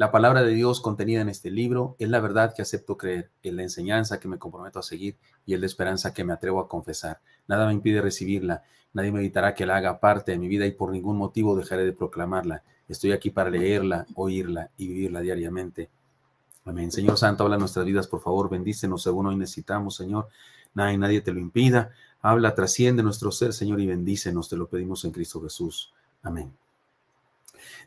La palabra de Dios contenida en este libro es la verdad que acepto creer, es la enseñanza que me comprometo a seguir y es la esperanza que me atrevo a confesar. Nada me impide recibirla, nadie me evitará que la haga parte de mi vida y por ningún motivo dejaré de proclamarla. Estoy aquí para leerla, oírla y vivirla diariamente. Amén. Señor Santo, habla nuestras vidas, por favor, bendícenos según hoy necesitamos, Señor. Nadie, nadie te lo impida. Habla, trasciende nuestro ser, Señor, y bendícenos, te lo pedimos en Cristo Jesús. Amén.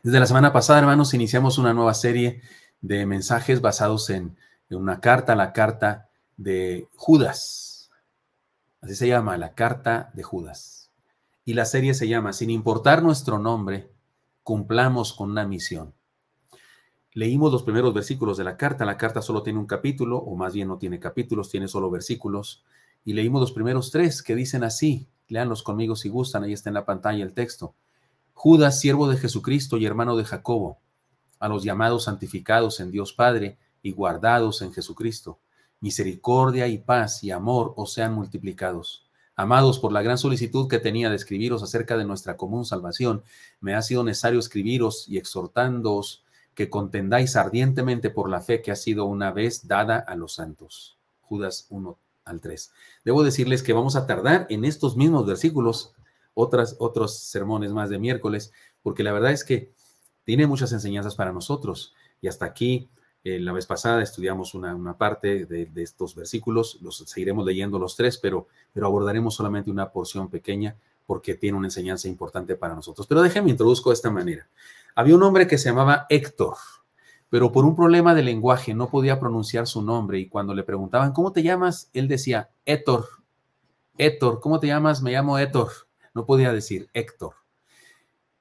Desde la semana pasada, hermanos, iniciamos una nueva serie de mensajes basados en, una carta, la carta de Judas. Así se llama, la carta de Judas. Y la serie se llama, sin importar nuestro nombre, cumplamos con una misión. Leímos los primeros versículos de la carta. La carta solo tiene un capítulo, o más bien no tiene capítulos, tiene solo versículos. Y leímos los primeros tres que dicen así. Leanlos conmigo si gustan, ahí está en la pantalla el texto. Judas, siervo de Jesucristo y hermano de Jacobo, a los llamados santificados en Dios Padre y guardados en Jesucristo, misericordia y paz y amor os sean multiplicados. Amados, por la gran solicitud que tenía de escribiros acerca de nuestra común salvación, me ha sido necesario escribiros y exhortándoos que contendáis ardientemente por la fe que ha sido una vez dada a los santos. Judas 1 al 3. Debo decirles que vamos a tardar en estos mismos versículos otros sermones más de miércoles, porque la verdad es que tiene muchas enseñanzas para nosotros. Y hasta aquí, eh, la vez pasada estudiamos una, parte de, estos versículos, los seguiremos leyendo los tres, pero, pero abordaremos solamente una porción pequeña porque tiene una enseñanza importante para nosotros. Pero déjeme introduzco de esta manera. Había un hombre que se llamaba Héctor, pero por un problema de lenguaje no podía pronunciar su nombre y cuando le preguntaban, ¿cómo te llamas? Él decía, Héctor. Héctor, ¿cómo te llamas? Me llamo Héctor. No podía decir Héctor.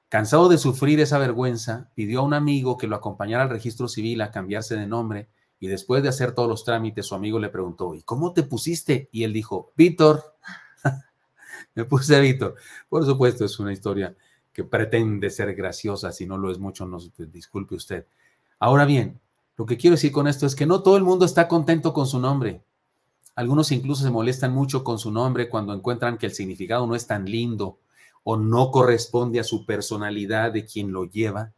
Cansado de sufrir esa vergüenza, pidió a un amigo que lo acompañara al registro civil a cambiarse de nombre y después de hacer todos los trámites, su amigo le preguntó, ¿y cómo te pusiste? Y él dijo, Víctor. Me puse Víctor. Por supuesto, es una historia que pretende ser graciosa, si no lo es mucho, no disculpe usted. Ahora bien, lo que quiero decir con esto es que no todo el mundo está contento con su nombre. Algunos incluso se molestan mucho con su nombre cuando encuentran que el significado no es tan lindo o no corresponde a su personalidad de quien lo lleva.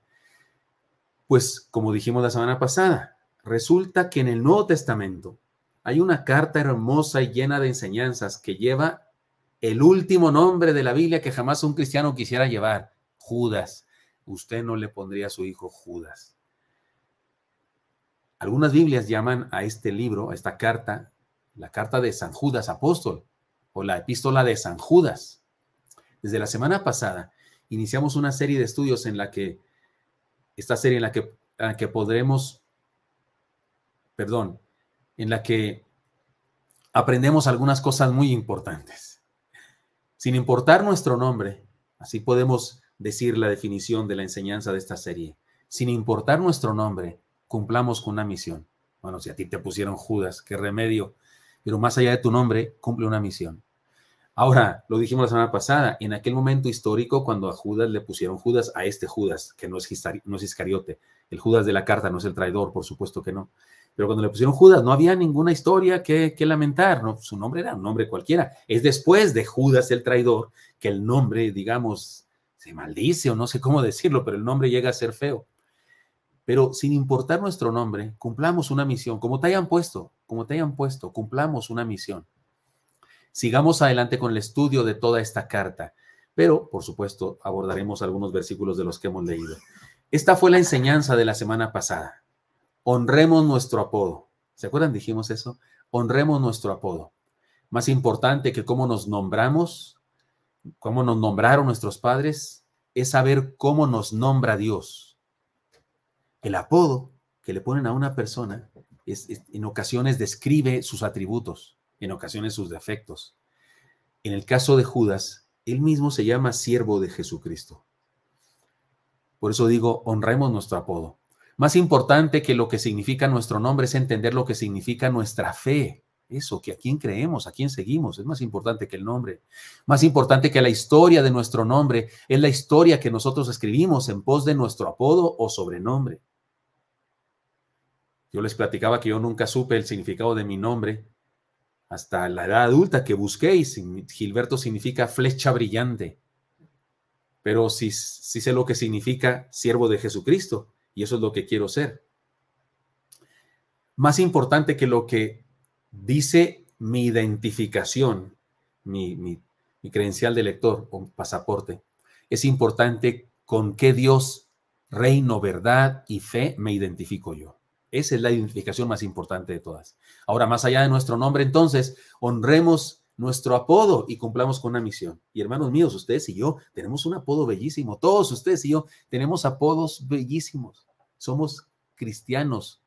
Pues como dijimos la semana pasada, resulta que en el Nuevo Testamento hay una carta hermosa y llena de enseñanzas que lleva el último nombre de la Biblia que jamás un cristiano quisiera llevar, Judas. Usted no le pondría a su hijo Judas. Algunas Biblias llaman a este libro, a esta carta, la carta de San Judas Apóstol o la epístola de San Judas. Desde la semana pasada iniciamos una serie de estudios en la que, esta serie en la que, que podremos, perdón, en la que aprendemos algunas cosas muy importantes. Sin importar nuestro nombre, así podemos decir la definición de la enseñanza de esta serie. Sin importar nuestro nombre, cumplamos con una misión. Bueno, si a ti te pusieron Judas, qué remedio pero más allá de tu nombre, cumple una misión. Ahora, lo dijimos la semana pasada, en aquel momento histórico cuando a Judas le pusieron Judas, a este Judas, que no es, no es Iscariote, el Judas de la carta no es el traidor, por supuesto que no, pero cuando le pusieron Judas no había ninguna historia que, que lamentar, su nombre era un nombre cualquiera. Es después de Judas el traidor que el nombre, digamos, se maldice o no sé cómo decirlo, pero el nombre llega a ser feo. Pero sin importar nuestro nombre, cumplamos una misión, como te hayan puesto, como te hayan puesto, cumplamos una misión. Sigamos adelante con el estudio de toda esta carta, pero por supuesto abordaremos algunos versículos de los que hemos leído. Esta fue la enseñanza de la semana pasada. Honremos nuestro apodo. ¿Se acuerdan? Dijimos eso. Honremos nuestro apodo. Más importante que cómo nos nombramos, cómo nos nombraron nuestros padres, es saber cómo nos nombra Dios. El apodo que le ponen a una persona en ocasiones describe sus atributos, en ocasiones sus defectos. En el caso de Judas, él mismo se llama siervo de Jesucristo. Por eso digo, honremos nuestro apodo. Más importante que lo que significa nuestro nombre es entender lo que significa nuestra fe. Eso, que a quién creemos, a quién seguimos, es más importante que el nombre. Más importante que la historia de nuestro nombre es la historia que nosotros escribimos en pos de nuestro apodo o sobrenombre. Yo les platicaba que yo nunca supe el significado de mi nombre hasta la edad adulta que busquéis, Gilberto significa flecha brillante. Pero sí, sé lo que significa siervo de Jesucristo y eso es lo que quiero ser. Más importante que lo que dice mi identificación, mi, mi credencial de lector o pasaporte, es importante con qué Dios, reino, verdad y fe me identifico yo. Esa es la identificación más importante de todas. Ahora, más allá de nuestro nombre, entonces, honremos nuestro apodo y cumplamos con una misión. Y hermanos míos, ustedes y yo tenemos un apodo bellísimo. Todos ustedes y yo tenemos apodos bellísimos. Somos cristianos,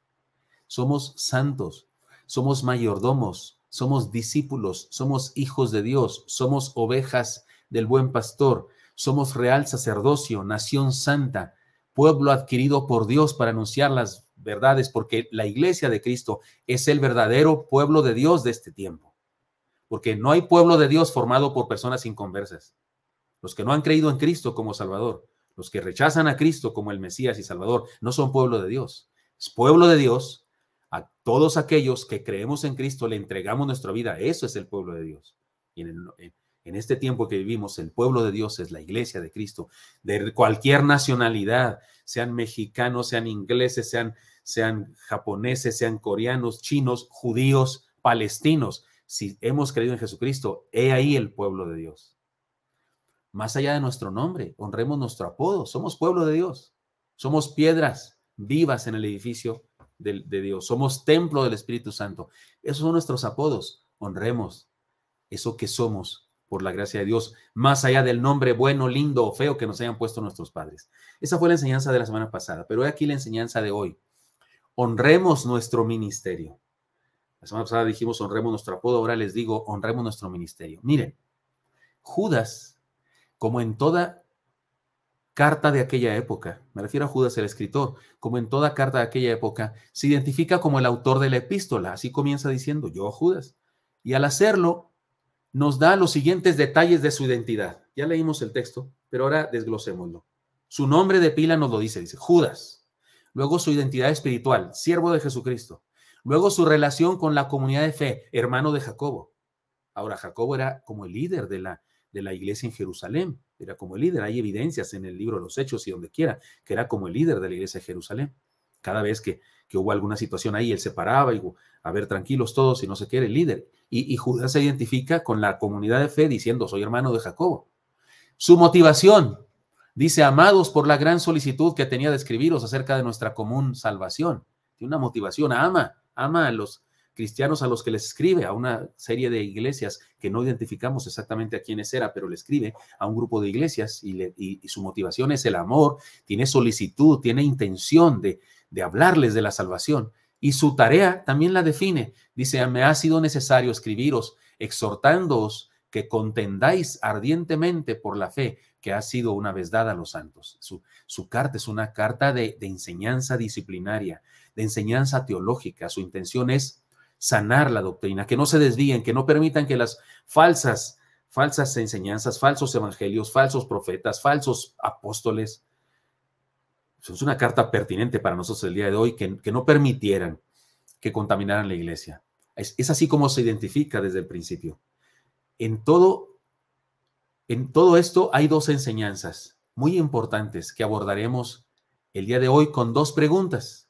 somos santos, somos mayordomos, somos discípulos, somos hijos de Dios, somos ovejas del buen pastor, somos real sacerdocio, nación santa, pueblo adquirido por Dios para anunciar las verdades, porque la iglesia de Cristo es el verdadero pueblo de Dios de este tiempo. Porque no hay pueblo de Dios formado por personas inconversas. Los que no han creído en Cristo como Salvador, los que rechazan a Cristo como el Mesías y Salvador, no son pueblo de Dios. Es pueblo de Dios. A todos aquellos que creemos en Cristo le entregamos nuestra vida. Eso es el pueblo de Dios. Y en el, en este tiempo que vivimos, el pueblo de Dios es la iglesia de Cristo, de cualquier nacionalidad, sean mexicanos, sean ingleses, sean, sean japoneses, sean coreanos, chinos, judíos, palestinos. Si hemos creído en Jesucristo, he ahí el pueblo de Dios. Más allá de nuestro nombre, honremos nuestro apodo. Somos pueblo de Dios. Somos piedras vivas en el edificio de, Dios. Somos templo del Espíritu Santo. Esos son nuestros apodos. Honremos eso que somos por la gracia de Dios, más allá del nombre bueno, lindo o feo que nos hayan puesto nuestros padres. Esa fue la enseñanza de la semana pasada, pero he aquí la enseñanza de hoy. Honremos nuestro ministerio. La semana pasada dijimos honremos nuestro apodo, ahora les digo honremos nuestro ministerio. Miren, Judas, como en toda carta de aquella época, me refiero a Judas el escritor, como en toda carta de aquella época, se identifica como el autor de la epístola, así comienza diciendo yo Judas. Y al hacerlo, nos da los siguientes detalles de su identidad. Ya leímos el texto, pero ahora desglosémoslo. Su nombre de pila nos lo dice, dice Judas. Luego su identidad espiritual, siervo de Jesucristo. Luego su relación con la comunidad de fe, hermano de Jacobo. Ahora, Jacobo era como el líder de la, de la iglesia en Jerusalén, era como el líder. Hay evidencias en el libro de los Hechos y donde quiera, que era como el líder de la iglesia de Jerusalén. Cada vez que, hubo alguna situación ahí, él se paraba y, a ver, tranquilos todos, y no se quiere, el líder. Y, y Judas se identifica con la comunidad de fe diciendo, soy hermano de Jacobo. Su motivación, dice, amados por la gran solicitud que tenía de escribiros acerca de nuestra común salvación. Tiene una motivación, ama, ama a los cristianos a los que les escribe, a una serie de iglesias que no identificamos exactamente a quiénes era, pero le escribe a un grupo de iglesias y su motivación es el amor, tiene solicitud, tiene intención de, de hablarles de la salvación. Y su tarea también la define. Dice, me ha sido necesario escribiros, exhortándoos que contendáis ardientemente por la fe que ha sido una vez dada a los santos. Su, carta es una carta de, de enseñanza disciplinaria, de enseñanza teológica. Su intención es sanar la doctrina, que no se desvíen, que no permitan que las falsas, falsas enseñanzas, falsos evangelios, falsos profetas, falsos apóstoles, es una carta pertinente para nosotros el día de hoy, que, no permitieran que contaminaran la iglesia. Es, así como se identifica desde el principio. En todo, en todo esto hay dos enseñanzas muy importantes que abordaremos el día de hoy con dos preguntas.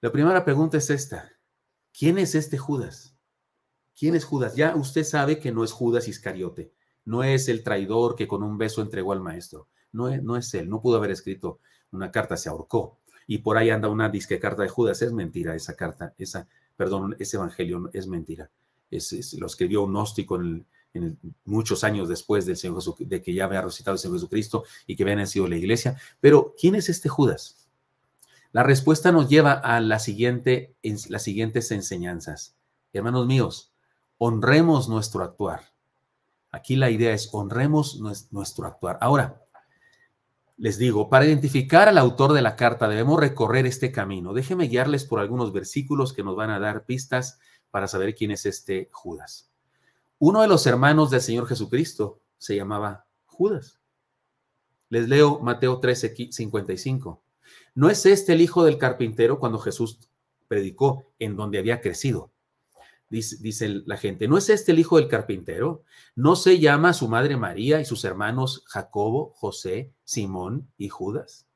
La primera pregunta es esta. ¿Quién es este Judas? ¿Quién es Judas? Ya usted sabe que no es Judas Iscariote, no es el traidor que con un beso entregó al maestro no es, él, no pudo haber escrito una carta, se ahorcó. Y por ahí anda una disque carta de Judas, es mentira esa carta, esa, perdón, ese evangelio es mentira. Es, lo escribió un gnóstico en muchos años después del Señor de que ya había resucitado el Señor Jesucristo y que había nacido la iglesia. Pero, ¿quién es este Judas? La respuesta nos lleva a las siguientes enseñanzas. Hermanos míos, honremos nuestro actuar. Aquí la idea es honremos nuestro actuar. Ahora, les digo, para identificar al autor de la carta debemos recorrer este camino. Déjenme guiarles por algunos versículos que nos van a dar pistas para saber quién es este Judas. Uno de los hermanos del Señor Jesucristo se llamaba Judas. Les leo Mateo 13, 55. ¿No es este el hijo del carpintero cuando Jesús predicó en donde había crecido? dice, la gente, ¿no es este el hijo del carpintero? ¿No se llama su madre María y sus hermanos Jacobo, José, Simón y Judas?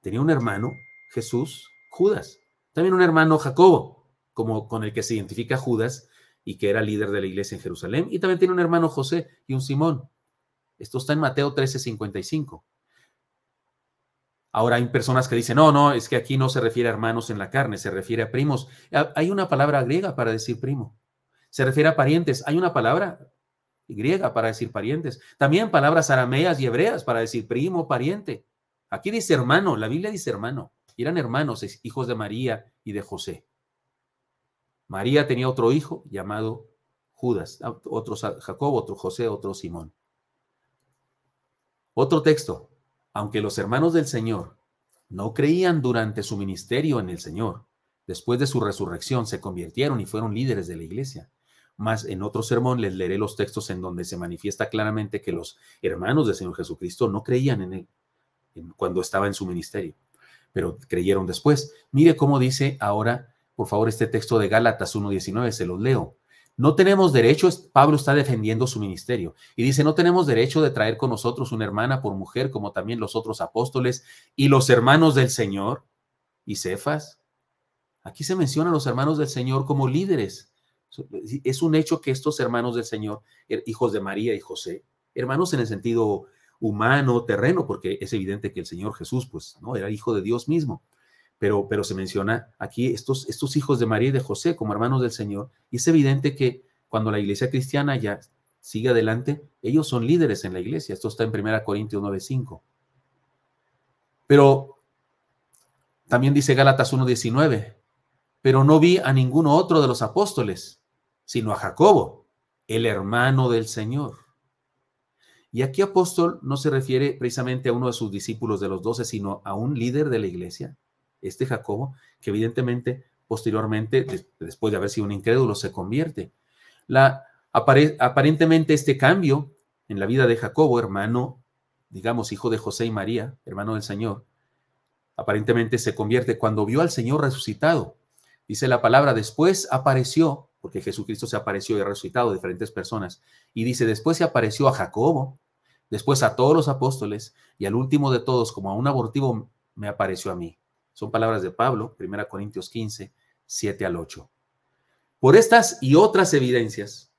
Tenía un hermano, Jesús, Judas. También un hermano, Jacobo, como con el que se identifica Judas y que era líder de la iglesia en Jerusalén. Y también tiene un hermano, José, y un Simón. Esto está en Mateo 13, 55. Ahora hay personas que dicen, no, no, es que aquí no se refiere a hermanos en la carne, se refiere a primos. Hay una palabra griega para decir primo. Se refiere a parientes. Hay una palabra griega para decir parientes. También palabras arameas y hebreas para decir primo, pariente. Aquí dice hermano, la Biblia dice hermano. Eran hermanos, hijos de María y de José. María tenía otro hijo llamado Judas, ah, otro Jacob, otro José, otro Simón. Otro texto, aunque los hermanos del Señor no creían durante su ministerio en el Señor, después de su resurrección se convirtieron y fueron líderes de la iglesia. Más en otro sermón les leeré los textos en donde se manifiesta claramente que los hermanos del Señor Jesucristo no creían en él cuando estaba en su ministerio, pero creyeron después. Mire cómo dice ahora, por favor, este texto de Gálatas 1.19, se los leo. No tenemos derecho, Pablo está defendiendo su ministerio y dice, no tenemos derecho de traer con nosotros una hermana por mujer, como también los otros apóstoles y los hermanos del Señor y Cefas. Aquí se menciona a los hermanos del Señor como líderes. Es un hecho que estos hermanos del Señor, er, hijos de María y José, hermanos en el sentido humano, terreno, porque es evidente que el Señor Jesús, pues, ¿no? Era hijo de Dios mismo pero, se menciona aquí estos, estos hijos de María y de José como hermanos del Señor, y es evidente que cuando la iglesia cristiana ya sigue adelante, ellos son líderes en la iglesia. Esto está en 1 Corintios 9:5. Pero también dice Gálatas 1:19, pero no vi a ninguno otro de los apóstoles, sino a Jacobo, el hermano del Señor. Y aquí apóstol no se refiere precisamente a uno de sus discípulos de los doce, sino a un líder de la iglesia, este Jacobo, que evidentemente posteriormente, después de haber sido un incrédulo, se convierte. La, aparentemente este cambio en la vida de Jacobo, hermano, digamos, hijo de José y María, hermano del Señor, aparentemente se convierte cuando vio al Señor resucitado. Dice la palabra, después apareció, porque Jesucristo se apareció y ha resucitado a diferentes personas, y dice, después se apareció a Jacobo, después a todos los apóstoles, y al último de todos, como a un abortivo, me apareció a mí. Son palabras de Pablo, 1 Corintios 15, 7 al 8. Por estas y otras evidencias,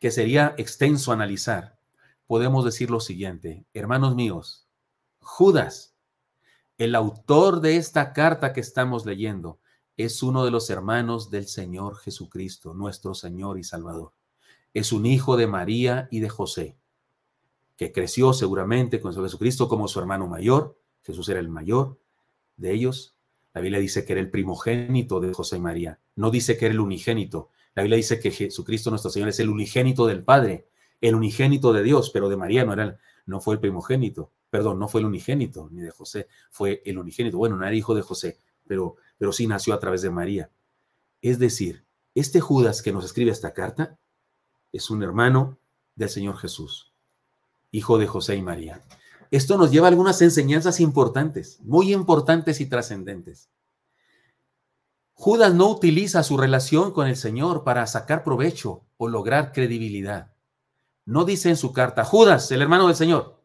que sería extenso analizar, podemos decir lo siguiente, hermanos míos, Judas, el autor de esta carta que estamos leyendo, es uno de los hermanos del Señor Jesucristo, nuestro Señor y Salvador. Es un hijo de María y de José, que creció seguramente con Jesucristo como su hermano mayor, Jesús era el mayor, de ellos. La Biblia dice que era el primogénito de José y María. No dice que era el unigénito. La Biblia dice que Jesucristo nuestro Señor es el unigénito del Padre, el unigénito de Dios, pero de María no, era, no fue el primogénito. Perdón, no fue el unigénito ni de José, fue el unigénito. Bueno, no era hijo de José, pero, pero sí nació a través de María. Es decir, este Judas que nos escribe esta carta es un hermano del Señor Jesús, hijo de José y María esto nos lleva a algunas enseñanzas importantes, muy importantes y trascendentes. Judas no utiliza su relación con el Señor para sacar provecho o lograr credibilidad. No dice en su carta, Judas, el hermano del Señor,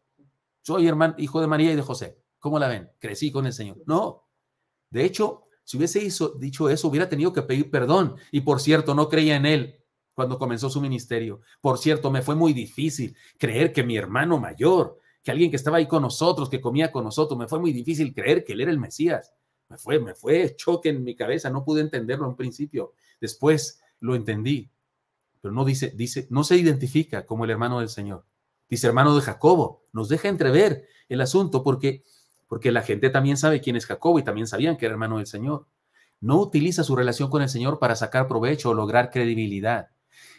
soy hermano, hijo de María y de José. ¿Cómo la ven? Crecí con el Señor. No. De hecho, si hubiese dicho eso, hubiera tenido que pedir perdón. Y por cierto, no creía en él cuando comenzó su ministerio. Por cierto, me fue muy difícil creer que mi hermano mayor que alguien que estaba ahí con nosotros, que comía con nosotros, me fue muy difícil creer que él era el Mesías. Me fue, me fue choque en mi cabeza, no pude entenderlo en principio. Después lo entendí, pero no dice, dice, no se identifica como el hermano del Señor. Dice hermano de Jacobo, nos deja entrever el asunto porque porque la gente también sabe quién es Jacobo y también sabían que era hermano del Señor. No utiliza su relación con el Señor para sacar provecho o lograr credibilidad.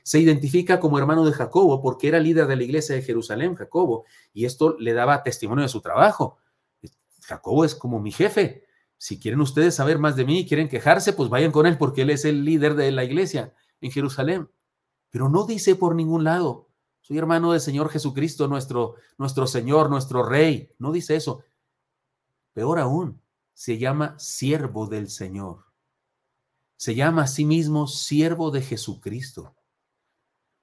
Se identifica como hermano de Jacobo porque era líder de la iglesia de Jerusalén, Jacobo, y esto le daba testimonio de su trabajo. Jacobo es como mi jefe. Si quieren ustedes saber más de mí y quieren quejarse, pues vayan con él porque él es el líder de la iglesia en Jerusalén. Pero no dice por ningún lado, soy hermano del Señor Jesucristo, nuestro, nuestro Señor, nuestro Rey. No dice eso. Peor aún, se llama siervo del Señor. Se llama a sí mismo siervo de Jesucristo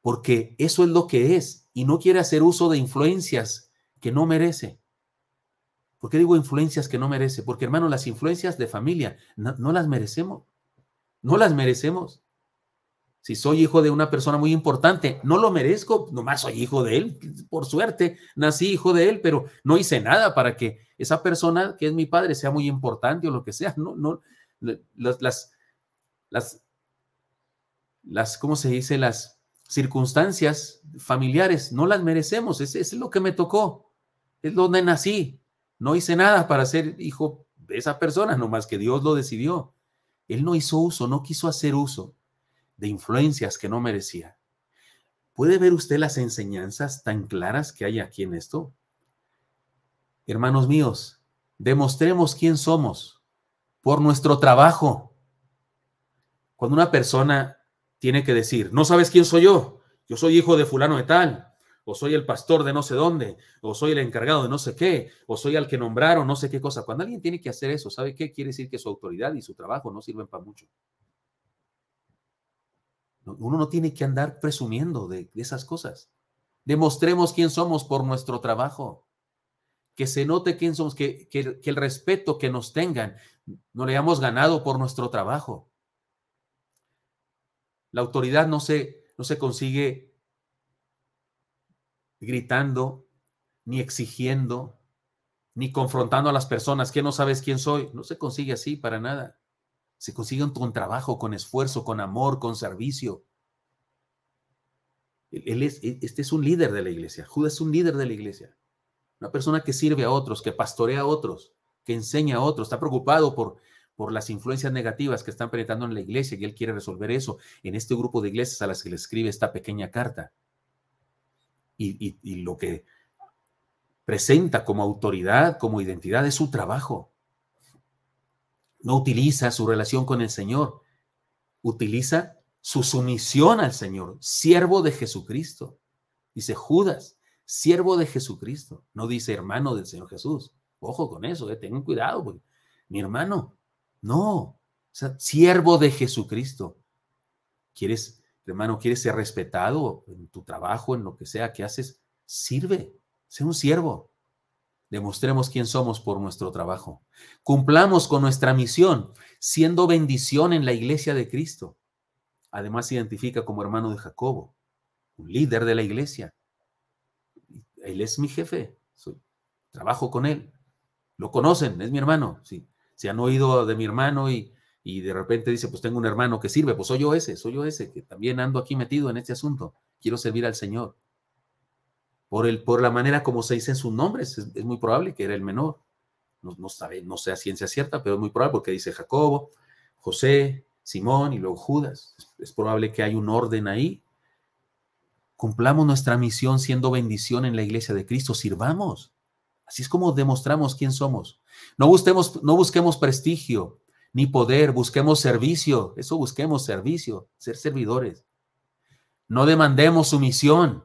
porque eso es lo que es y no quiere hacer uso de influencias que no merece. ¿Por qué digo influencias que no merece? Porque hermano, las influencias de familia no, las merecemos. No las merecemos. Si soy hijo de una persona muy importante, no lo merezco, nomás soy hijo de él. Por suerte, nací hijo de él, pero no hice nada para que esa persona que es mi padre sea muy importante o lo que sea. No, no, las, las, las, ¿cómo se dice? Las circunstancias familiares, no las merecemos, es, es lo que me tocó, es donde nací, no hice nada para ser hijo de esa persona, nomás que Dios lo decidió. Él no hizo uso, no quiso hacer uso de influencias que no merecía. ¿Puede ver usted las enseñanzas tan claras que hay aquí en esto? Hermanos míos, demostremos quién somos por nuestro trabajo. Cuando una persona tiene que decir, no sabes quién soy yo, yo soy hijo de fulano de tal, o soy el pastor de no sé dónde, o soy el encargado de no sé qué, o soy al que nombraron, no sé qué cosa. Cuando alguien tiene que hacer eso, ¿sabe qué? Quiere decir que su autoridad y su trabajo no sirven para mucho. Uno no tiene que andar presumiendo de, esas cosas. Demostremos quién somos por nuestro trabajo. Que se note quién somos, que, que el respeto que nos tengan no le hayamos ganado por nuestro trabajo la autoridad no se, no se consigue gritando, ni exigiendo, ni confrontando a las personas, que no sabes quién soy. No se consigue así para nada. Se consigue con trabajo, con esfuerzo, con amor, con servicio. Él es, e, este es un líder de la iglesia. Judas es un líder de la iglesia. Una persona que sirve a otros, que pastorea a otros, que enseña a otros, está preocupado por por las influencias negativas que están penetrando en la iglesia y él quiere resolver eso en este grupo de iglesias a las que le escribe esta pequeña carta. Y, lo que presenta como autoridad, como identidad, es su trabajo. No utiliza su relación con el Señor, utiliza su sumisión al Señor, siervo de Jesucristo. Dice Judas, siervo de Jesucristo, no dice hermano del Señor Jesús. Ojo con eso, eh, tengan cuidado, mi hermano, no, o sea, siervo de Jesucristo. ¿Quieres, hermano, quieres ser respetado en tu trabajo, en lo que sea que haces? Sirve, sé un siervo. Demostremos quién somos por nuestro trabajo. Cumplamos con nuestra misión, siendo bendición en la iglesia de Cristo. Además, se identifica como hermano de Jacobo, un líder de la iglesia. Él es mi jefe, trabajo con él. Lo conocen, es mi hermano, sí. Se han oído de mi hermano y, de repente dice, pues tengo un hermano que sirve, pues soy yo ese, soy yo ese, que también ando aquí metido en este asunto, quiero servir al Señor. Por, el, por la manera como se dicen sus nombres, es, muy probable que era el menor. No, no, sabe, no sea ciencia cierta, pero es muy probable porque dice Jacobo, José, Simón y luego Judas. Es, es probable que hay un orden ahí. Cumplamos nuestra misión siendo bendición en la iglesia de Cristo, sirvamos. Así es como demostramos quién somos. No busquemos, no busquemos prestigio ni poder, busquemos servicio. Eso busquemos servicio, ser servidores. No demandemos sumisión.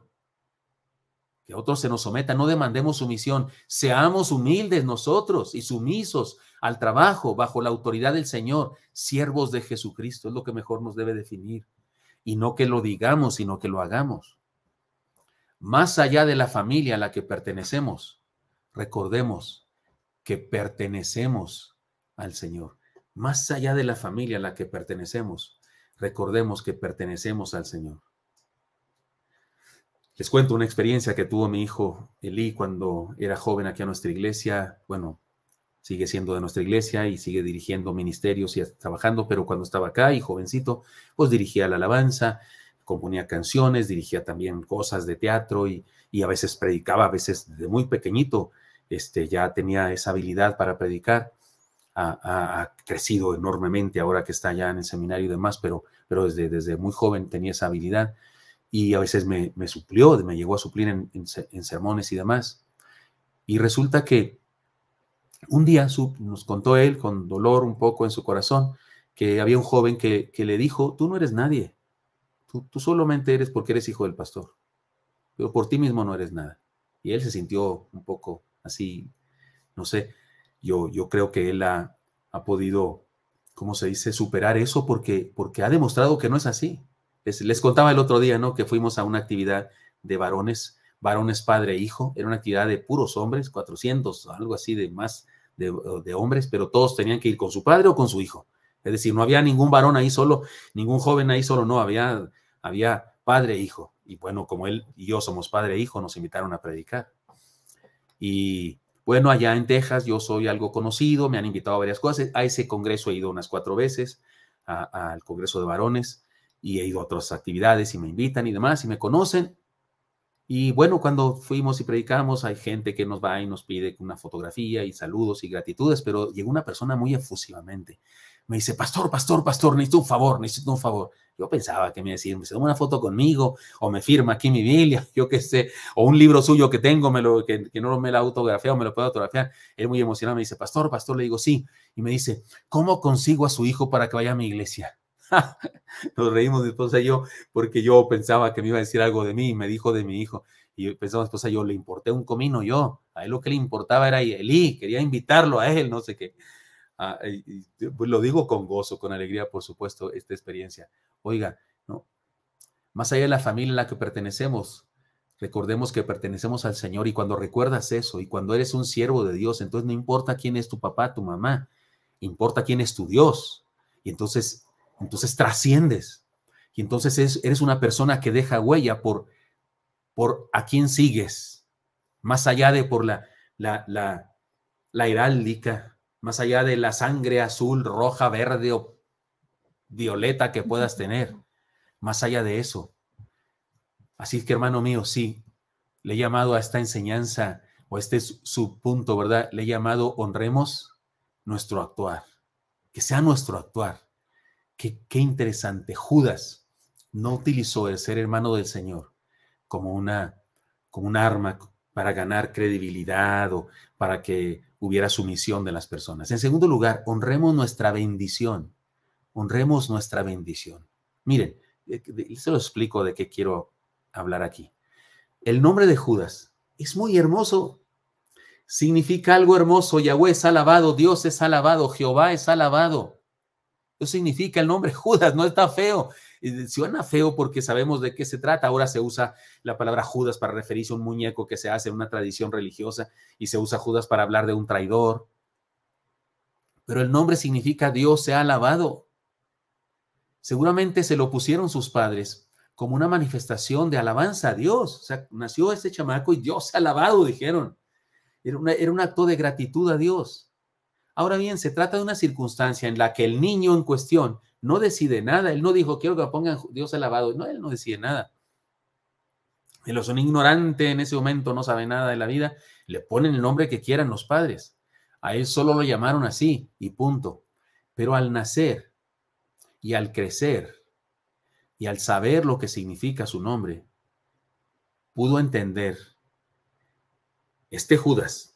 Que otros se nos sometan, no demandemos sumisión. Seamos humildes nosotros y sumisos al trabajo bajo la autoridad del Señor, siervos de Jesucristo. Es lo que mejor nos debe definir. Y no que lo digamos, sino que lo hagamos. Más allá de la familia a la que pertenecemos, recordemos que pertenecemos al Señor, más allá de la familia a la que pertenecemos. Recordemos que pertenecemos al Señor. Les cuento una experiencia que tuvo mi hijo Eli cuando era joven aquí a nuestra iglesia. Bueno, sigue siendo de nuestra iglesia y sigue dirigiendo ministerios y trabajando, pero cuando estaba acá y jovencito, pues dirigía la alabanza, componía canciones, dirigía también cosas de teatro y, y a veces predicaba, a veces de muy pequeñito este, ya tenía esa habilidad para predicar, ha, crecido enormemente ahora que está ya en el seminario y demás, pero, pero desde, desde muy joven tenía esa habilidad y a veces me, me suplió, me llegó a suplir en, sermones y demás. Y resulta que un día nos contó él con dolor un poco en su corazón que había un joven que, le dijo, tú no eres nadie, tú solamente eres porque eres hijo del pastor, pero por ti mismo no eres nada. Y él se sintió un poco así, no sé, yo, yo creo que él ha, podido, ¿cómo se dice?, superar eso porque, porque ha demostrado que no es así. Les, contaba el otro día, ¿no?, que fuimos a una actividad de varones, varones padre e hijo, era una actividad de puros hombres, 400, algo así de más de, hombres, pero todos tenían que ir con su padre o con su hijo. Es decir, no había ningún varón ahí solo, ningún joven ahí solo, no, había, había padre e hijo. Y bueno, como él y yo somos padre e hijo, nos invitaron a predicar. Y bueno, allá en Texas yo soy algo conocido, me han invitado a varias cosas. A ese congreso he ido unas cuatro veces, al Congreso de Varones, y he ido a otras actividades y me invitan y demás y me conocen. Y bueno, cuando fuimos y predicamos, hay gente que nos va y nos pide una fotografía y saludos y gratitudes, pero llegó una persona muy efusivamente me dice, pastor, pastor, pastor, necesito un favor, necesito un favor. Yo pensaba que me iba a decir me toma una foto conmigo o me firma aquí mi Biblia, yo qué sé, o un libro suyo que tengo, me lo, que, que no me la autografía o me lo puedo autografiar. Él muy emocionado me dice, pastor, pastor, le digo sí. Y me dice, ¿cómo consigo a su hijo para que vaya a mi iglesia? Nos reímos mi esposa yo porque yo pensaba que me iba a decir algo de mí y me dijo de mi hijo. Y pensaba mi esposa, yo le importé un comino yo. A él lo que le importaba era él quería invitarlo a él, no sé qué. Ah, eh, pues, lo digo con gozo, con alegría, por supuesto, esta experiencia. Oiga, ¿no? Más allá de la familia en la que pertenecemos, recordemos que pertenecemos al Señor y cuando recuerdas eso y cuando eres un siervo de Dios, entonces no importa quién es tu papá, tu mamá, importa quién es tu Dios. Y entonces, entonces trasciendes. Y entonces eres una persona que deja huella por, por a quién sigues, más allá de por la, la, la, la heráldica, más allá de la sangre azul, roja, verde o violeta que puedas tener, más allá de eso. Así que hermano mío, sí, le he llamado a esta enseñanza, o este es su punto, ¿verdad? Le he llamado honremos nuestro actuar, que sea nuestro actuar. Qué, qué interesante, Judas no utilizó el ser hermano del Señor como una, como un arma para ganar credibilidad o para que hubiera sumisión de las personas. En segundo lugar, honremos nuestra bendición. Honremos nuestra bendición. Miren, eh, se lo explico de qué quiero hablar aquí. El nombre de Judas es muy hermoso. Significa algo hermoso. Yahweh es alabado, Dios es alabado, Jehová es alabado. Eso significa el nombre Judas, no está feo suena feo porque sabemos de qué se trata. Ahora se usa la palabra Judas para referirse a un muñeco que se hace en una tradición religiosa y se usa Judas para hablar de un traidor. Pero el nombre significa Dios se ha alabado. Seguramente se lo pusieron sus padres como una manifestación de alabanza a Dios. O sea, nació este chamaco y Dios se ha alabado, dijeron. Era, era un acto de gratitud a Dios. Ahora bien, se trata de una circunstancia en la que el niño en cuestión no decide nada. Él no dijo, quiero que lo pongan Dios alabado. No, él no decide nada. Él es un ignorante en ese momento, no sabe nada de la vida. Le ponen el nombre que quieran los padres. A él solo lo llamaron así y punto. Pero al nacer y al crecer y al saber lo que significa su nombre, pudo entender, este Judas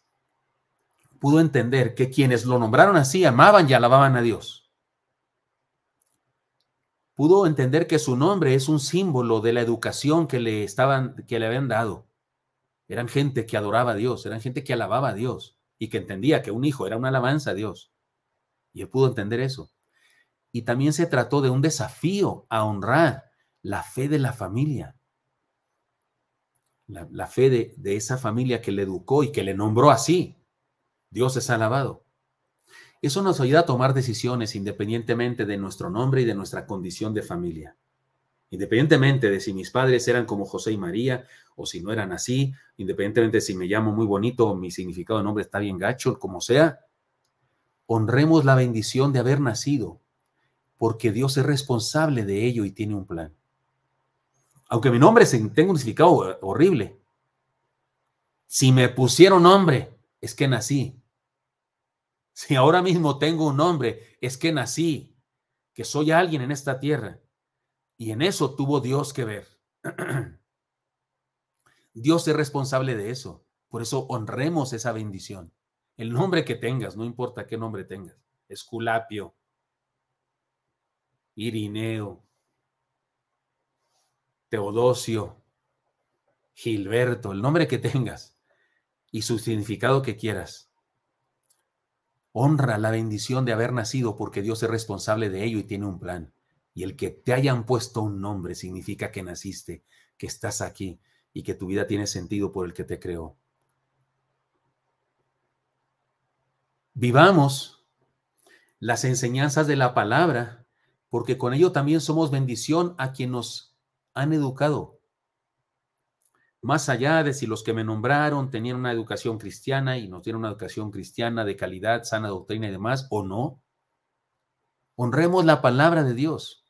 pudo entender que quienes lo nombraron así amaban y alababan a Dios pudo entender que su nombre es un símbolo de la educación que le estaban que le habían dado. Eran gente que adoraba a Dios, eran gente que alababa a Dios y que entendía que un hijo era una alabanza a Dios. Y él pudo entender eso. Y también se trató de un desafío a honrar la fe de la familia. La, fe de, de esa familia que le educó y que le nombró así. Dios es alabado. Eso nos ayuda a tomar decisiones independientemente de nuestro nombre y de nuestra condición de familia. Independientemente de si mis padres eran como José y María o si no eran así, independientemente de si me llamo muy bonito o mi significado de nombre está bien gacho, como sea, honremos la bendición de haber nacido, porque Dios es responsable de ello y tiene un plan. Aunque mi nombre tenga un significado horrible, si me pusieron nombre, es que nací si ahora mismo tengo un nombre, es que nací, que soy alguien en esta tierra. Y en eso tuvo Dios que ver. Dios es responsable de eso. Por eso honremos esa bendición. El nombre que tengas, no importa qué nombre tengas. Esculapio, Irineo, Teodosio, Gilberto, el nombre que tengas y su significado que quieras. Honra la bendición de haber nacido porque Dios es responsable de ello y tiene un plan. Y el que te hayan puesto un nombre significa que naciste, que estás aquí y que tu vida tiene sentido por el que te creó. Vivamos las enseñanzas de la palabra, porque con ello también somos bendición a quien nos han educado más allá de si los que me nombraron tenían una educación cristiana y nos dieron una educación cristiana de calidad, sana doctrina y demás, o no. Honremos la palabra de Dios,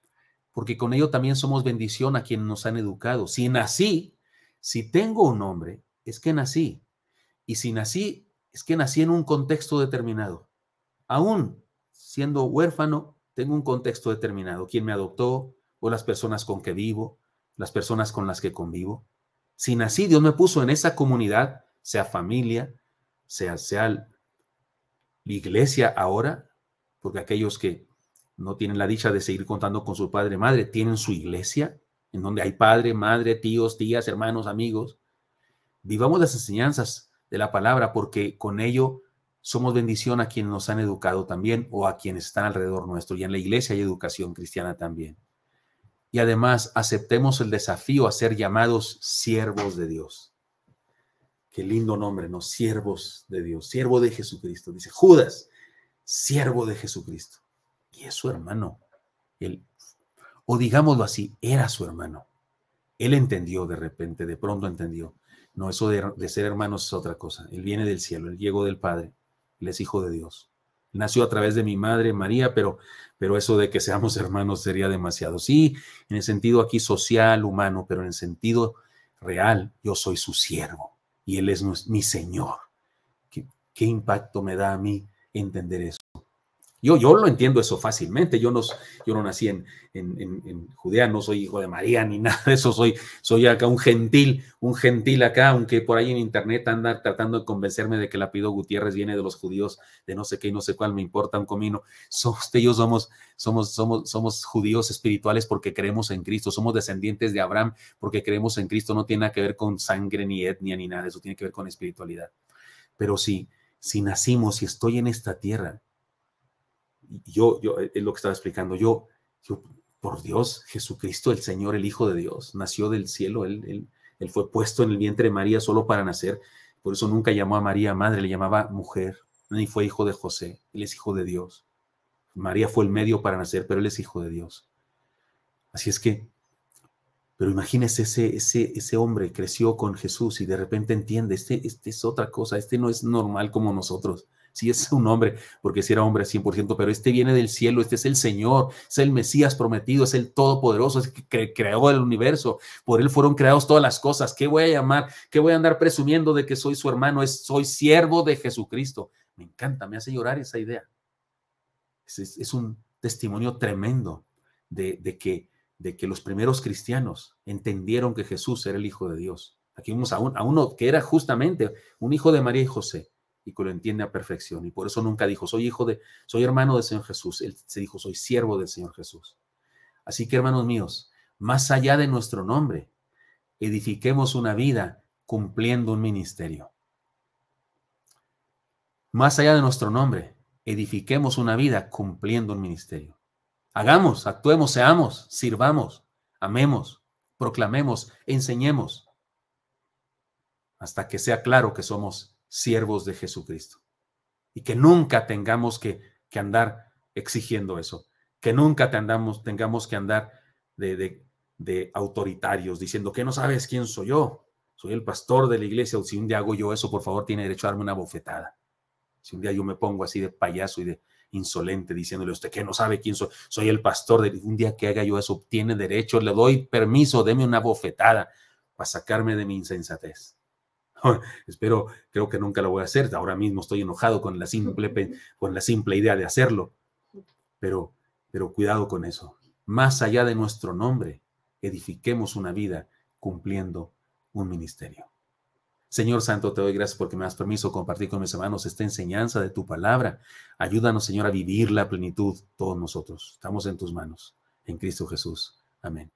porque con ello también somos bendición a quienes nos han educado. Si nací, si tengo un nombre, es que nací. Y si nací, es que nací en un contexto determinado. Aún siendo huérfano, tengo un contexto determinado. Quien me adoptó, o las personas con que vivo, las personas con las que convivo. Si nací, Dios me puso en esa comunidad, sea familia, sea, sea la iglesia ahora, porque aquellos que no tienen la dicha de seguir contando con su padre, madre, tienen su iglesia, en donde hay padre, madre, tíos, tías, hermanos, amigos. Vivamos las enseñanzas de la palabra, porque con ello somos bendición a quienes nos han educado también o a quienes están alrededor nuestro. Y en la iglesia hay educación cristiana también y además aceptemos el desafío a ser llamados siervos de Dios. Qué lindo nombre, ¿no? Siervos de Dios, siervo de Jesucristo. Dice Judas, siervo de Jesucristo. Y es su hermano. Él, o digámoslo así, era su hermano. Él entendió de repente, de pronto entendió. No, eso de, de ser hermanos es otra cosa. Él viene del cielo, él llegó del Padre, él es hijo de Dios nació a través de mi madre María, pero, pero eso de que seamos hermanos sería demasiado. Sí, en el sentido aquí social, humano, pero en el sentido real, yo soy su siervo y Él es mi Señor. ¿Qué, qué impacto me da a mí entender eso? Yo, lo entiendo eso fácilmente. Yo no, yo no nací en, en, Judea, no soy hijo de María ni nada de eso. Soy, soy acá un gentil, un gentil acá, aunque por ahí en internet anda tratando de convencerme de que la pido Gutiérrez viene de los judíos, de no sé qué y no sé cuál, me importa un comino. usted yo somos, somos, somos, somos judíos espirituales porque creemos en Cristo, somos descendientes de Abraham porque creemos en Cristo. No tiene nada que ver con sangre ni etnia ni nada, eso tiene que ver con espiritualidad. Pero si si nacimos y estoy en esta tierra, yo, yo, eh, es lo que estaba explicando, yo, por Dios, Jesucristo, el Señor, el Hijo de Dios, nació del cielo, él, fue puesto en el vientre de María solo para nacer, por eso nunca llamó a María madre, le llamaba mujer, ni fue hijo de José, él es hijo de Dios. María fue el medio para nacer, pero él es hijo de Dios. Así es que, pero imagínese ese, ese, ese hombre creció con Jesús y de repente entiende, este, este es otra cosa, este no es normal como nosotros si es un hombre, porque si era hombre 100%, pero este viene del cielo, este es el Señor, es el Mesías prometido, es el Todopoderoso, es el que creó el universo, por él fueron creadas todas las cosas. ¿Qué voy a llamar? ¿Qué voy a andar presumiendo de que soy su hermano? soy siervo de Jesucristo. Me encanta, me hace llorar esa idea. Es, un testimonio tremendo de, que, de que los primeros cristianos entendieron que Jesús era el Hijo de Dios. Aquí vimos a uno que era justamente un hijo de María y José y que lo entiende a perfección. Y por eso nunca dijo, soy hijo de, soy hermano del Señor Jesús. Él se dijo, soy siervo del Señor Jesús. Así que, hermanos míos, más allá de nuestro nombre, edifiquemos una vida cumpliendo un ministerio. Más allá de nuestro nombre, edifiquemos una vida cumpliendo un ministerio. Hagamos, actuemos, seamos, sirvamos, amemos, proclamemos, enseñemos, hasta que sea claro que somos siervos de Jesucristo. Y que nunca tengamos que, andar exigiendo eso, que nunca tengamos que andar de, autoritarios diciendo que no sabes quién soy yo, soy el pastor de la iglesia, o si un día hago yo eso, por favor, tiene derecho a darme una bofetada. Si un día yo me pongo así de payaso y de insolente diciéndole a usted que no sabe quién soy, soy el pastor de un día que haga yo eso, tiene derecho, le doy permiso, deme una bofetada para sacarme de mi insensatez. Espero, creo que nunca lo voy a hacer. Ahora mismo estoy enojado con la simple, con la simple idea de hacerlo. Pero, pero cuidado con eso. Más allá de nuestro nombre, edifiquemos una vida cumpliendo un ministerio. Señor Santo, te doy gracias porque me has permiso compartir con mis hermanos esta enseñanza de tu palabra. Ayúdanos, Señor, a vivir la plenitud todos nosotros. Estamos en tus manos. En Cristo Jesús. Amén.